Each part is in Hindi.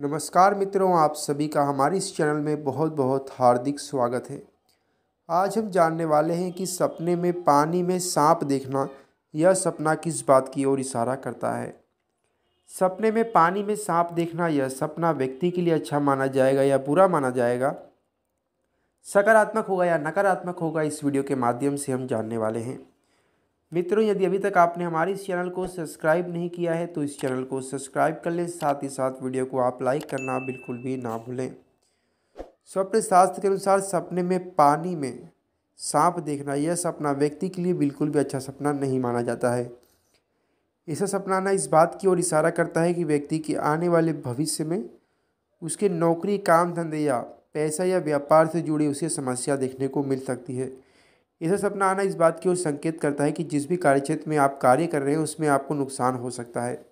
नमस्कार मित्रों आप सभी का हमारे इस चैनल में बहुत बहुत हार्दिक स्वागत है आज हम जानने वाले हैं कि सपने में पानी में सांप देखना यह सपना किस बात की ओर इशारा करता है सपने में पानी में सांप देखना यह सपना व्यक्ति के लिए अच्छा माना जाएगा या बुरा माना जाएगा सकारात्मक होगा या नकारात्मक होगा इस वीडियो के माध्यम से हम जानने वाले हैं मित्रों यदि अभी तक आपने हमारे इस चैनल को सब्सक्राइब नहीं किया है तो इस चैनल को सब्सक्राइब कर लें साथ ही साथ वीडियो को आप लाइक करना बिल्कुल भी ना भूलें स्वप्न शास्त्र के अनुसार सपने में पानी में सांप देखना यह सपना व्यक्ति के लिए बिल्कुल भी अच्छा सपना नहीं माना जाता है ऐसा सपनाना इस बात की ओर इशारा करता है कि व्यक्ति के आने वाले भविष्य में उसके नौकरी काम धंधे या पैसा या व्यापार से जुड़ी उसे समस्या देखने को मिल सकती है ऐसा सपना आना इस बात की ओर संकेत करता है कि जिस भी कार्यक्षेत्र में आप कार्य कर रहे हैं उसमें आपको नुकसान हो सकता है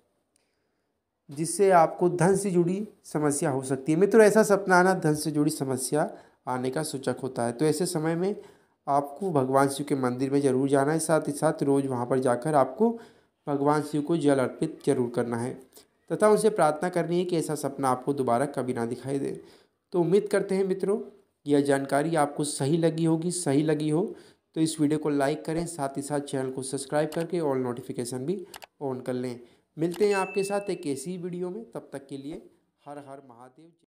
जिससे आपको धन से जुड़ी समस्या हो सकती है मित्रों ऐसा सपना आना धन से जुड़ी समस्या आने का सूचक होता है तो ऐसे समय में आपको भगवान शिव के मंदिर में ज़रूर जाना है साथ ही साथ रोज़ वहाँ पर जाकर आपको भगवान शिव को जल अर्पित जरूर करना है तथा उनसे प्रार्थना करनी है कि ऐसा सपना आपको दोबारा कभी ना दिखाई दे तो उम्मीद करते हैं मित्रों यह जानकारी आपको सही लगी होगी सही लगी हो तो इस वीडियो को लाइक करें साथ ही साथ चैनल को सब्सक्राइब करके ऑल नोटिफिकेशन भी ऑन कर लें मिलते हैं आपके साथ एक ऐसी वीडियो में तब तक के लिए हर हर महादेव